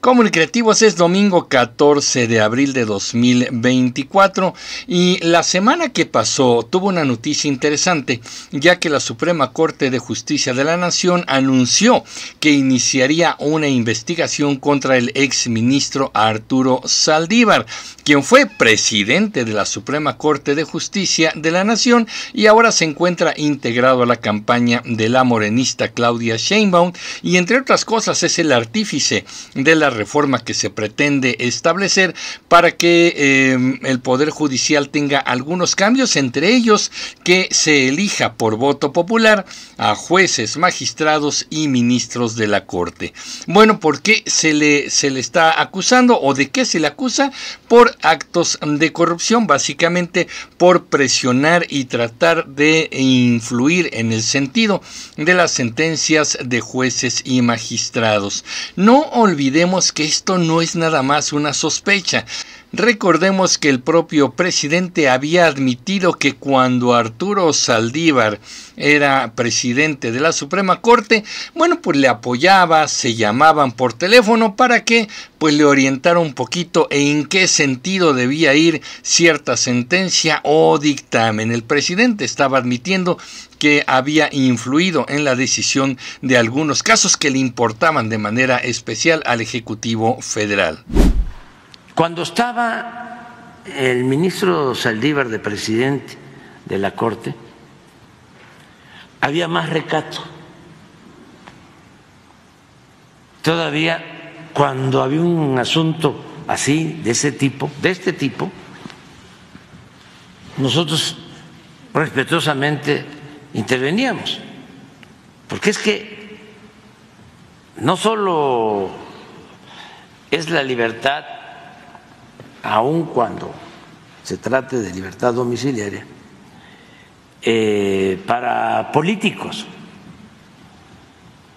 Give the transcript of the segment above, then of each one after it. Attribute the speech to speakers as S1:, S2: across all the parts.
S1: Comunicativos es domingo 14 de abril de 2024 y la semana que pasó tuvo una noticia interesante ya que la Suprema Corte de Justicia de la Nación anunció que iniciaría una investigación contra el exministro Arturo Saldívar, quien fue presidente de la Suprema Corte de Justicia de la Nación y ahora se encuentra integrado a la campaña de la morenista Claudia Sheinbaum y entre otras cosas es el artífice de la reforma que se pretende establecer para que em, el Poder Judicial tenga algunos cambios, entre ellos que se elija por voto popular a jueces, magistrados y ministros de la Corte. Bueno, ¿por qué se le, se le está acusando o de qué se le acusa? Por actos de corrupción, básicamente por presionar y tratar de influir en el sentido de las sentencias de jueces y magistrados. No olvidemos que esto no es nada más una sospecha, Recordemos que el propio presidente había admitido que cuando Arturo Saldívar era presidente de la Suprema Corte, bueno, pues le apoyaba, se llamaban por teléfono para que pues le orientara un poquito en qué sentido debía ir cierta sentencia o dictamen. El presidente estaba admitiendo que había influido en la decisión de algunos casos que le importaban de manera especial al Ejecutivo Federal. Cuando estaba
S2: el ministro Saldívar de presidente de la Corte, había más recato. Todavía cuando había un asunto así, de ese tipo, de este tipo, nosotros respetuosamente interveníamos. Porque es que no solo es la libertad aun cuando se trate de libertad domiciliaria, eh, para políticos,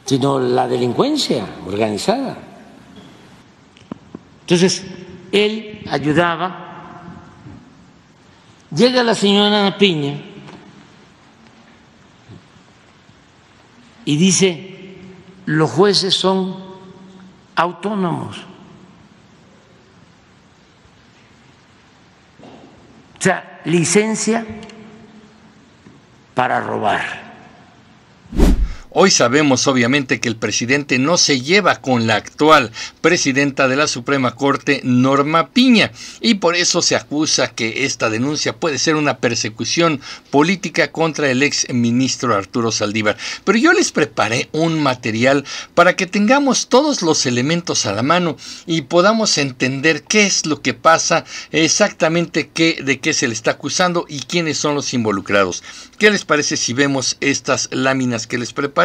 S2: sino la delincuencia organizada. Entonces, él ayudaba, llega la señora Piña y dice, los jueces son autónomos. sea, licencia
S1: para robar. Hoy sabemos obviamente que el presidente no se lleva con la actual presidenta de la Suprema Corte, Norma Piña, y por eso se acusa que esta denuncia puede ser una persecución política contra el ex ministro Arturo Saldívar. Pero yo les preparé un material para que tengamos todos los elementos a la mano y podamos entender qué es lo que pasa, exactamente qué, de qué se le está acusando y quiénes son los involucrados. ¿Qué les parece si vemos estas láminas que les preparé?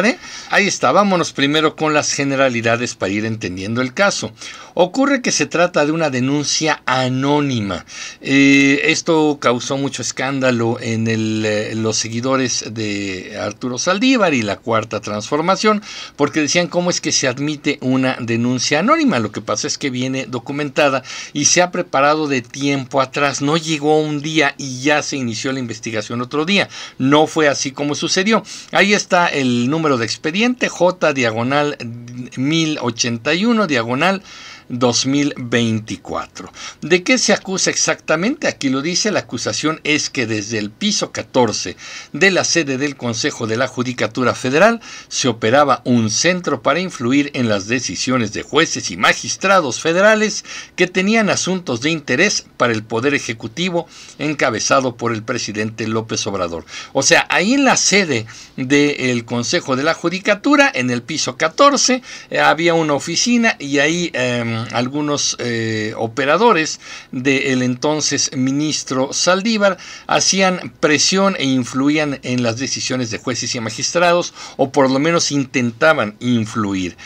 S1: Ahí está, vámonos primero con las generalidades para ir entendiendo el caso. Ocurre que se trata de una denuncia anónima. Eh, esto causó mucho escándalo en eh, los seguidores de Arturo Saldívar y la Cuarta Transformación, porque decían cómo es que se admite una denuncia anónima. Lo que pasa es que viene documentada y se ha preparado de tiempo atrás. No llegó un día y ya se inició la investigación otro día. No fue así como sucedió. Ahí está el número de expediente J diagonal 1081 diagonal 2024. ¿De qué se acusa exactamente? Aquí lo dice, la acusación es que desde el piso 14 de la sede del Consejo de la Judicatura Federal se operaba un centro para influir en las decisiones de jueces y magistrados federales que tenían asuntos de interés para el Poder Ejecutivo encabezado por el presidente López Obrador. O sea, ahí en la sede del Consejo de la Judicatura, en el piso 14, eh, había una oficina y ahí... Em, algunos eh, operadores del entonces ministro Saldívar hacían presión e influían en las decisiones de jueces y magistrados, o por lo menos intentaban influir.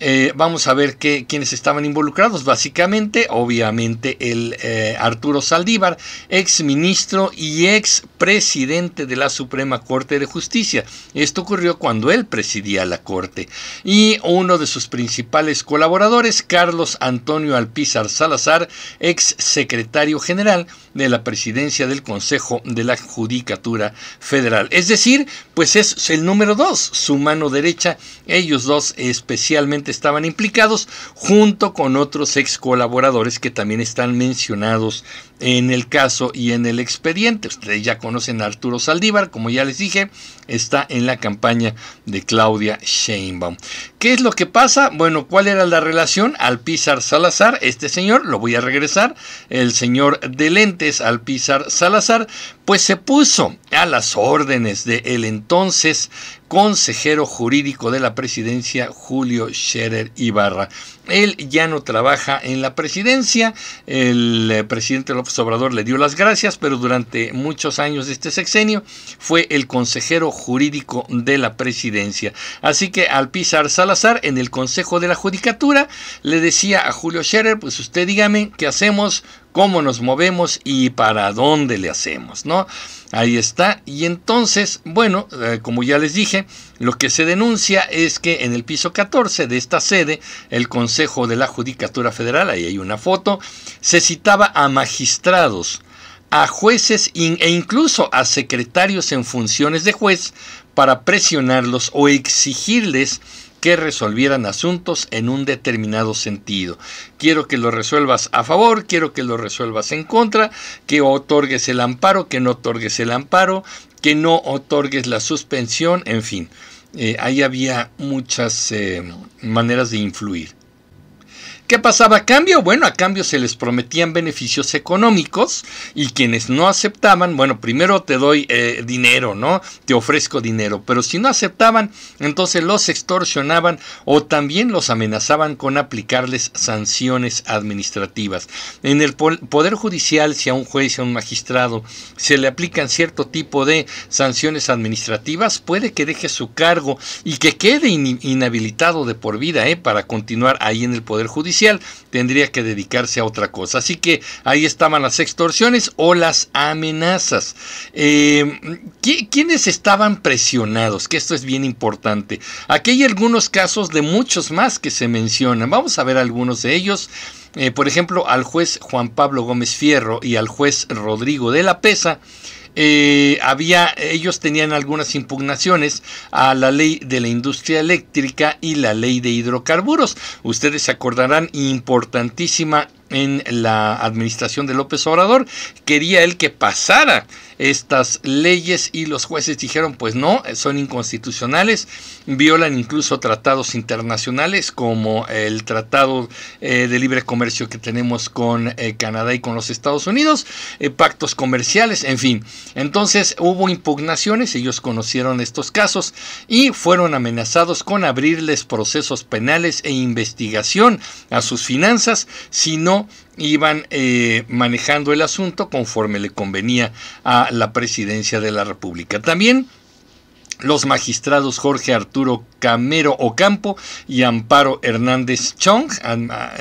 S1: Eh, vamos a ver que, quiénes estaban involucrados. Básicamente, obviamente, el eh, Arturo Saldívar, ex ministro y ex presidente de la Suprema Corte de Justicia. Esto ocurrió cuando él presidía la Corte. Y uno de sus principales colaboradores, Carlos Antonio Alpizar Salazar, ex secretario general de la presidencia del Consejo de la Judicatura Federal. Es decir, pues es el número dos, su mano derecha. Ellos dos especialmente estaban implicados junto con otros ex colaboradores que también están mencionados en el caso y en el expediente. Ustedes ya conocen a Arturo Saldívar, como ya les dije, está en la campaña de Claudia Sheinbaum. ¿Qué es lo que pasa? Bueno, ¿cuál era la relación? Alpizar Salazar, este señor, lo voy a regresar, el señor de lentes Alpizar Salazar, pues se puso a las órdenes de entonces consejero jurídico de la presidencia Julio Scherer Ibarra. Él ya no trabaja en la presidencia, el eh, presidente López Obrador le dio las gracias, pero durante muchos años de este sexenio fue el consejero jurídico de la presidencia. Así que al pisar Salazar en el Consejo de la Judicatura le decía a Julio Scherer, pues usted dígame qué hacemos cómo nos movemos y para dónde le hacemos, ¿no? Ahí está. Y entonces, bueno, eh, como ya les dije, lo que se denuncia es que en el piso 14 de esta sede, el Consejo de la Judicatura Federal, ahí hay una foto, se citaba a magistrados, a jueces e incluso a secretarios en funciones de juez para presionarlos o exigirles que resolvieran asuntos en un determinado sentido. Quiero que lo resuelvas a favor, quiero que lo resuelvas en contra, que otorgues el amparo, que no otorgues el amparo, que no otorgues la suspensión, en fin. Eh, ahí había muchas eh, maneras de influir. ¿Qué pasaba a cambio? Bueno, a cambio se les prometían beneficios económicos y quienes no aceptaban, bueno, primero te doy eh, dinero, ¿no? Te ofrezco dinero, pero si no aceptaban, entonces los extorsionaban o también los amenazaban con aplicarles sanciones administrativas. En el Poder Judicial, si a un juez, o a un magistrado se le aplican cierto tipo de sanciones administrativas, puede que deje su cargo y que quede inhabilitado de por vida, ¿eh? Para continuar ahí en el Poder Judicial tendría que dedicarse a otra cosa. Así que ahí estaban las extorsiones o las amenazas. Eh, ¿Quiénes estaban presionados? Que esto es bien importante. Aquí hay algunos casos de muchos más que se mencionan. Vamos a ver algunos de ellos. Eh, por ejemplo, al juez Juan Pablo Gómez Fierro y al juez Rodrigo de la Pesa eh, había, ellos tenían algunas impugnaciones a la ley de la industria eléctrica y la ley de hidrocarburos. Ustedes se acordarán, importantísima en la administración de López Obrador. Quería él que pasara estas leyes y los jueces dijeron, pues no, son inconstitucionales, violan incluso tratados internacionales como el Tratado eh, de Libre Comercio que tenemos con eh, Canadá y con los Estados Unidos, eh, pactos comerciales, en fin. Entonces hubo impugnaciones, ellos conocieron estos casos y fueron amenazados con abrirles procesos penales e investigación a sus finanzas si no iban eh, manejando el asunto conforme le convenía a la presidencia de la República. También los magistrados Jorge Arturo Camero Ocampo y Amparo Hernández Chong,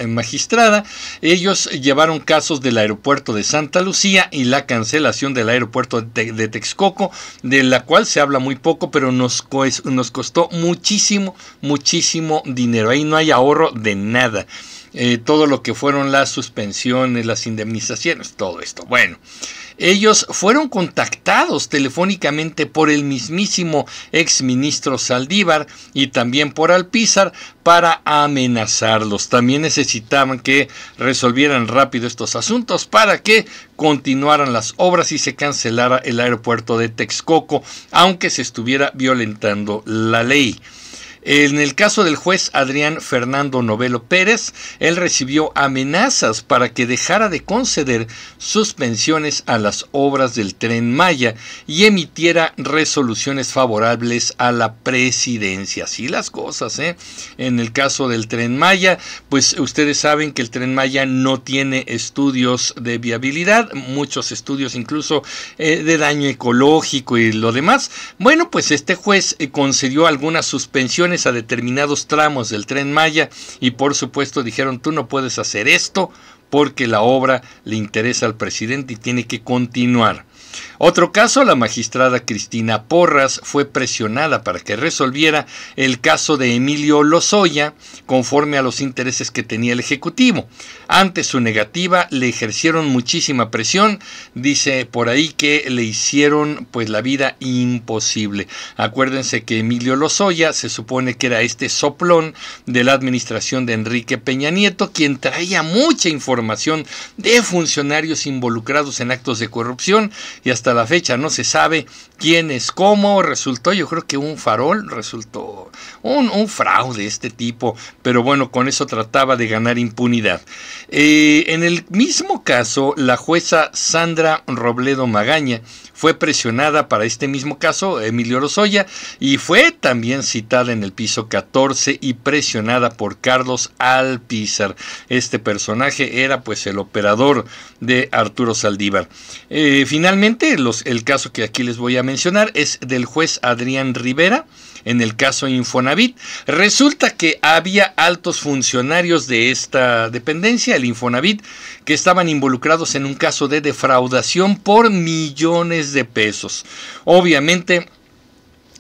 S1: magistrada. Ellos llevaron casos del aeropuerto de Santa Lucía y la cancelación del aeropuerto de Texcoco, de la cual se habla muy poco, pero nos, nos costó muchísimo, muchísimo dinero. Ahí no hay ahorro de nada. Eh, todo lo que fueron las suspensiones, las indemnizaciones, todo esto. Bueno, ellos fueron contactados telefónicamente por el mismísimo ex ministro Saldívar y también por Alpizar para amenazarlos. También necesitaban que resolvieran rápido estos asuntos para que continuaran las obras y se cancelara el aeropuerto de Texcoco, aunque se estuviera violentando la ley. En el caso del juez Adrián Fernando Novelo Pérez, él recibió amenazas para que dejara de conceder suspensiones a las obras del tren Maya y emitiera resoluciones favorables a la presidencia. Así las cosas, ¿eh? En el caso del tren Maya, pues ustedes saben que el tren Maya no tiene estudios de viabilidad, muchos estudios incluso eh, de daño ecológico y lo demás. Bueno, pues este juez eh, concedió algunas suspensiones a determinados tramos del tren Maya y por supuesto dijeron tú no puedes hacer esto porque la obra le interesa al presidente y tiene que continuar. Otro caso, la magistrada Cristina Porras fue presionada para que resolviera el caso de Emilio Lozoya conforme a los intereses que tenía el Ejecutivo. Ante su negativa le ejercieron muchísima presión, dice por ahí que le hicieron pues la vida imposible. Acuérdense que Emilio Lozoya se supone que era este soplón de la administración de Enrique Peña Nieto, quien traía mucha información de funcionarios involucrados en actos de corrupción y hasta hasta la fecha no se sabe quiénes, cómo resultó, yo creo que un farol resultó un, fraude fraude este tipo, pero bueno, con eso trataba de ganar impunidad. Eh, en el mismo caso, la jueza Sandra Robledo Magaña fue presionada para este mismo caso, Emilio Rosoya, y fue también citada en el piso 14 y presionada por Carlos Alpizar. Este personaje era pues el operador de Arturo Saldívar. Eh, finalmente, los, el caso que aquí les voy a mencionar es del juez Adrián Rivera en el caso Infonavit. Resulta que había altos funcionarios de esta dependencia, el Infonavit, que estaban involucrados en un caso de defraudación por millones de pesos. Obviamente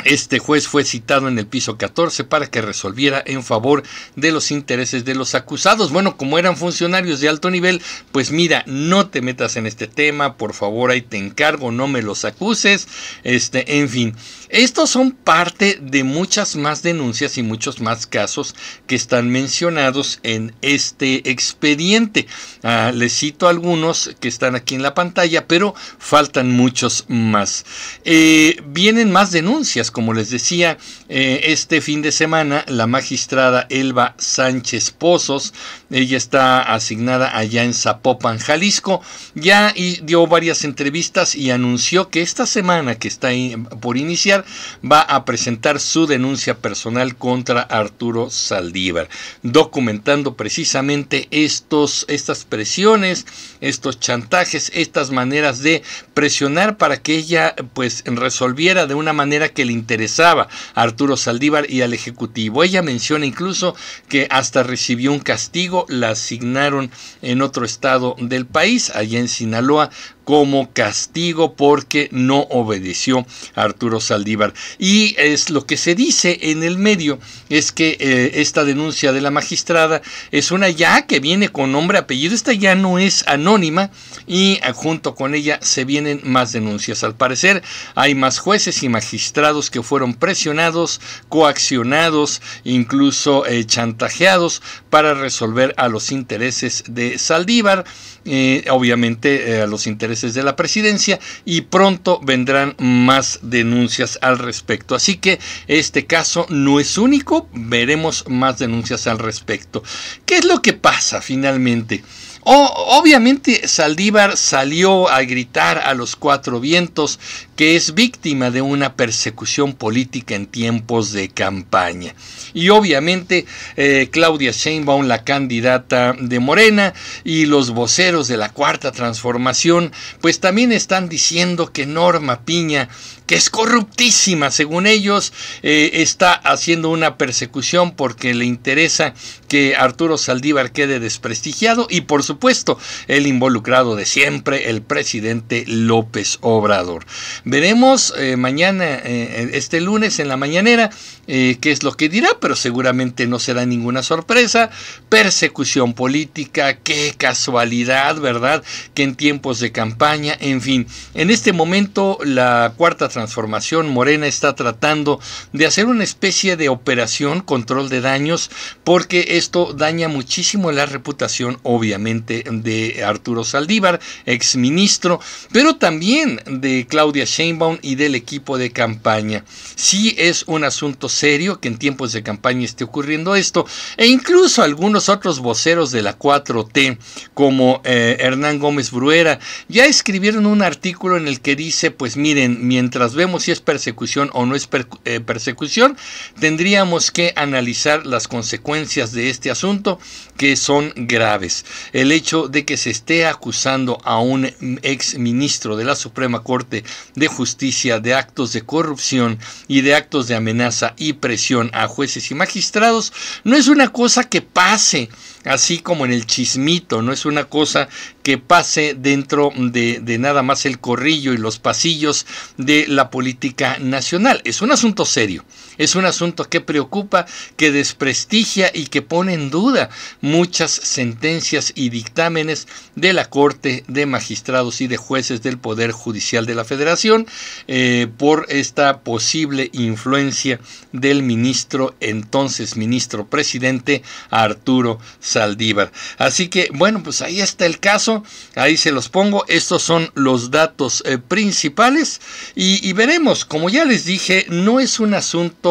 S1: este juez fue citado en el piso 14 para que resolviera en favor de los intereses de los acusados. Bueno, como eran funcionarios de alto nivel, pues mira, no te metas en este tema, por favor, ahí te encargo, no me los acuses. Este, en fin, estos son parte de muchas más denuncias y muchos más casos que están mencionados en este expediente. Ah, les cito algunos que están aquí en la pantalla, pero faltan muchos más. Eh, vienen más denuncias pues, como les decía, eh, este fin de semana la magistrada Elba Sánchez Pozos, ella está asignada allá en Zapopan, Jalisco, ya y dio varias entrevistas y anunció que esta semana que está por iniciar va a presentar su denuncia personal contra Arturo Saldívar, documentando precisamente estos, estas presiones, estos chantajes, estas maneras de presionar para que ella pues resolviera de una manera que le interesaba a Arturo Saldívar y al Ejecutivo. Ella menciona incluso que hasta recibió un castigo, la asignaron en otro estado del país, allá en Sinaloa, como castigo porque no obedeció a Arturo Saldívar. Y es lo que se dice en el medio, es que eh, esta denuncia de la magistrada es una ya que viene con nombre, apellido, esta ya no es anónima y junto con ella se vienen más denuncias. Al parecer hay más jueces y magistrados que fueron presionados, coaccionados, incluso eh, chantajeados para resolver a los intereses de Saldívar, eh, obviamente eh, a los intereses de la presidencia, y pronto vendrán más denuncias al respecto. Así que este caso no es único, veremos más denuncias al respecto. ¿Qué es lo que pasa finalmente? obviamente Saldívar salió a gritar a los cuatro vientos que es víctima de una persecución política en tiempos de campaña. Y obviamente eh, Claudia Sheinbaum, la candidata de Morena, y los voceros de la Cuarta Transformación, pues también están diciendo que Norma Piña que es corruptísima, según ellos, eh, está haciendo una persecución porque le interesa que Arturo Saldívar quede desprestigiado y por supuesto el involucrado de siempre, el presidente López Obrador. Veremos eh, mañana, eh, eh, este lunes en la mañanera, qué es lo que dirá, pero seguramente no será ninguna sorpresa. Persecución política, qué casualidad, ¿verdad? Que en tiempos de campaña, en fin, en este momento la cuarta transformación morena está tratando de hacer una especie de operación control de daños, porque esto daña muchísimo la reputación, obviamente, de Arturo Saldívar, exministro, pero también de Claudia Sheinbaum y del equipo de campaña. Sí es un asunto serio que en tiempos de campaña esté ocurriendo esto, e incluso algunos otros voceros de la 4T, como eh, Hernán Gómez Bruera, ya escribieron un artículo en el que dice, pues miren, mientras vemos si es persecución o no es eh, persecución, tendríamos que analizar las consecuencias de este asunto que son graves. El hecho de que se esté acusando a un mm, ex ministro de la Suprema Corte de justicia, de actos de corrupción y de actos de amenaza y presión a jueces y magistrados, no es una cosa que pase así como en el chismito, no es una cosa que pase dentro de, nada más el corrillo y los pasillos de la política nacional. Es un asunto serio, es un asunto que preocupa, que desprestigia y que pone en duda muchas sentencias y dictámenes de la Corte de Magistrados y de jueces del Poder Judicial de la Federación eh, por esta posible influencia del ministro, entonces ministro presidente, Arturo Saldívar. Así que, bueno, pues ahí está el caso, ahí se los pongo, estos son los datos eh, principales y veremos, como ya les dije, no es un asunto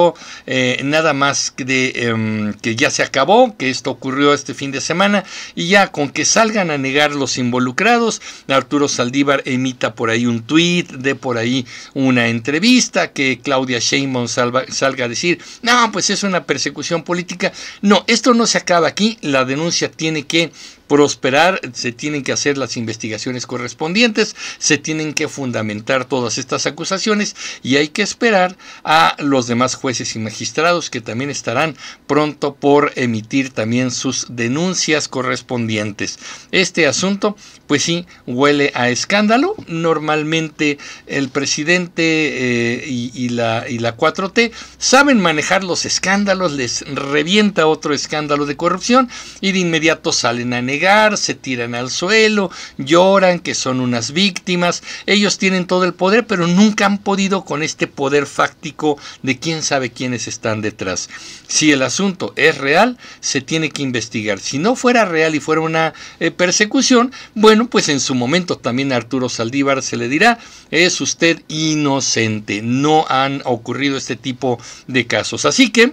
S1: eh, nada más que, de, em, que ya se acabó, que esto ocurrió este fin de semana y ya con que salgan a negar los involucrados, Arturo Saldívar emita por ahí un tuit, de por ahí una entrevista, que Claudia Sheinbaum salga a decir, no, pues es una persecución política. No, esto no se acaba aquí, la denuncia tiene que prosperar se tienen que hacer las investigaciones correspondientes, se tienen que fundamentar todas estas acusaciones y hay que esperar a los demás jueces y magistrados que también estarán pronto por emitir también sus denuncias correspondientes. Este asunto, pues sí, huele a escándalo. Normalmente el presidente eh, y, la, y la 4T saben manejar los escándalos, les revienta otro escándalo de corrupción y de inmediato salen a negar se tiran al suelo, lloran que son unas víctimas, ellos tienen todo el poder, pero nunca han podido con este poder fáctico de quién sabe quiénes están detrás. Si el asunto es real, se tiene que investigar. Si no fuera real y fuera una eh, persecución, bueno, pues en su momento también a Arturo Saldívar se le dirá, es usted inocente, no han ocurrido este tipo de casos. Así que...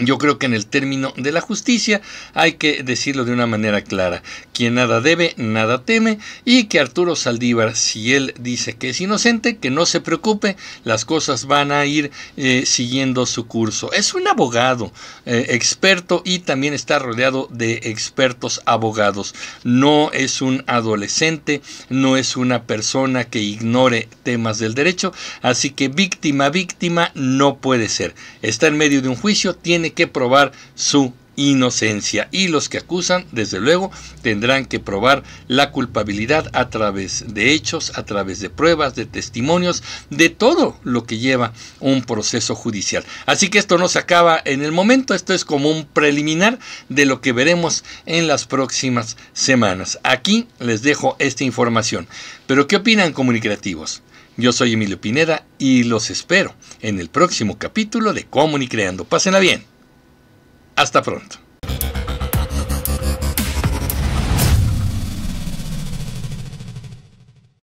S1: Yo creo que en el término de la justicia hay que decirlo de una manera clara. Quien nada debe, nada teme y que Arturo Saldívar, si él dice que es inocente, que no se preocupe, las cosas van a ir eh, siguiendo su curso. Es un abogado eh, experto y también está rodeado de expertos abogados. No es un adolescente, no es una persona que ignore temas del derecho, así que víctima, víctima no puede ser. Está en medio de un juicio, tiene que probar su inocencia y los que acusan, desde luego, tendrán que probar la culpabilidad a través de hechos, a través de pruebas, de testimonios, de todo lo que lleva un proceso judicial. Así que esto no se acaba en el momento, esto es como un preliminar de lo que veremos en las próximas semanas. Aquí les dejo esta información. Pero ¿qué opinan comunicativos? Yo soy Emilio Pineda y los espero en el próximo capítulo de Comunicreando. Pásenla bien. Hasta pronto.